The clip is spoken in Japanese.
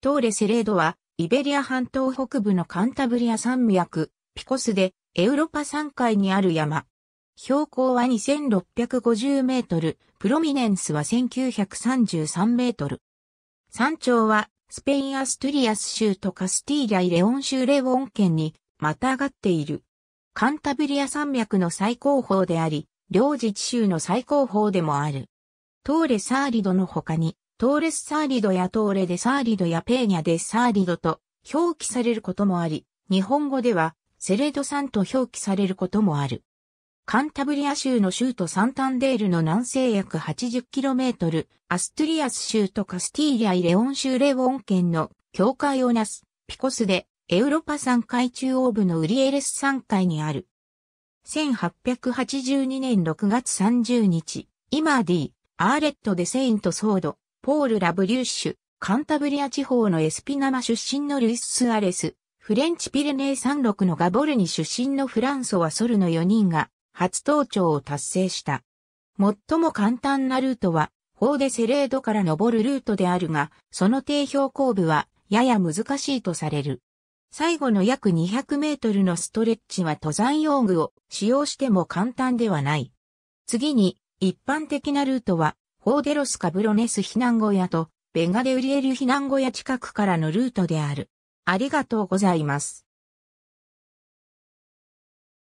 トーレセレードは、イベリア半島北部のカンタブリア山脈、ピコスで、エウロパ山海にある山。標高は2650メートル、プロミネンスは1933メートル。山頂は、スペインアストリアス州とカスティーリャイレオン州レオン県に、またがっている。カンタブリア山脈の最高峰であり、両自治州の最高峰でもある。トーレサーリドの他に、トーレス・サーリドやトーレ・デ・サーリドやペーニャ・デ・サーリドと表記されることもあり、日本語ではセレドんと表記されることもある。カンタブリア州の州都サンタンデールの南西約 80km、アストリアス州とカスティーリア・イレオン州レオン県の境界をなすピコスでエウロパ山海中央部のウリエレス山海にある。1882年6月30日、イマーディ、アーレット・デ・セイント・ソード、ポール・ラブリュッシュ、カンタブリア地方のエスピナマ出身のルイス・スアレス、フレンチ・ピレネー山麓のガボルニ出身のフランソワ・ソルの4人が初登頂を達成した。最も簡単なルートは、法でセレードから登るルートであるが、その低標高部はやや難しいとされる。最後の約200メートルのストレッチは登山用具を使用しても簡単ではない。次に、一般的なルートはホーデロスカブロネス避難小屋とベガデウリエル避難小屋近くからのルートである。ありがとうございます。